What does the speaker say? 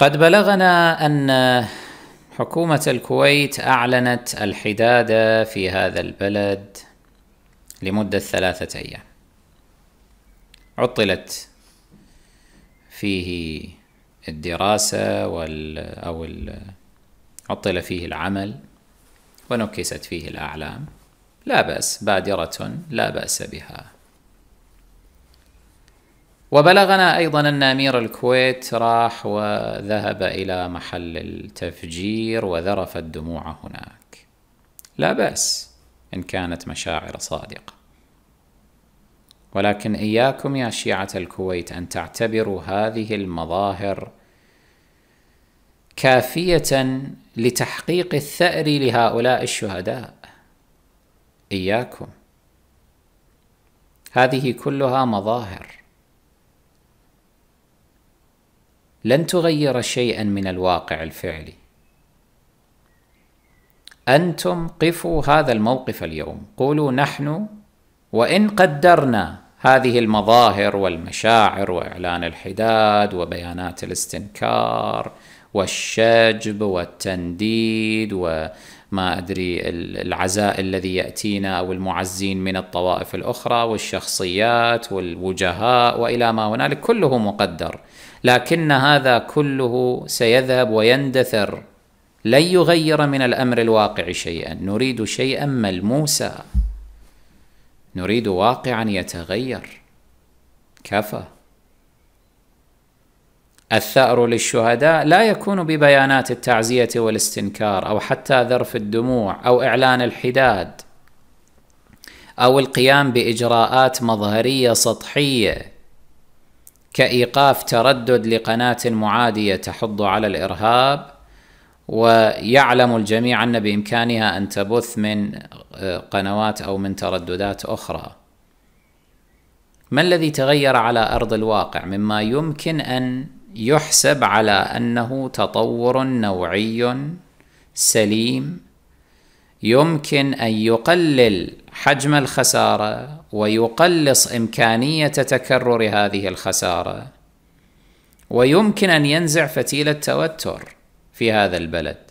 قد بلغنا ان حكومه الكويت اعلنت الحداده في هذا البلد لمده ثلاثه ايام عطلت فيه الدراسه وال او ال... عطل فيه العمل ونكست فيه الاعلام لا باس بادره لا باس بها وبلغنا أيضا أن أمير الكويت راح وذهب إلى محل التفجير وذرف الدموع هناك لا بأس إن كانت مشاعر صادقة ولكن إياكم يا شيعة الكويت أن تعتبروا هذه المظاهر كافية لتحقيق الثأر لهؤلاء الشهداء إياكم هذه كلها مظاهر لن تغير شيئا من الواقع الفعلي انتم قفوا هذا الموقف اليوم قولوا نحن وان قدرنا هذه المظاهر والمشاعر واعلان الحداد وبيانات الاستنكار والشجب والتنديد وما أدري العزاء الذي يأتينا أو المعزين من الطوائف الأخرى والشخصيات والوجهاء وإلى ما هنالك كله مقدر لكن هذا كله سيذهب ويندثر لن يغير من الأمر الواقع شيئا نريد شيئا ملموسا نريد واقعا يتغير كفى الثأر للشهداء لا يكون ببيانات التعزية والاستنكار أو حتى ذرف الدموع أو إعلان الحداد أو القيام بإجراءات مظهرية سطحية كإيقاف تردد لقناة معادية تحض على الإرهاب ويعلم الجميع أن بإمكانها أن تبث من آه، قنوات أو من ترددات أخرى ما الذي تغير على أرض الواقع مما يمكن أن يحسب على انه تطور نوعي سليم يمكن ان يقلل حجم الخساره ويقلص امكانيه تكرر هذه الخساره ويمكن ان ينزع فتيل التوتر في هذا البلد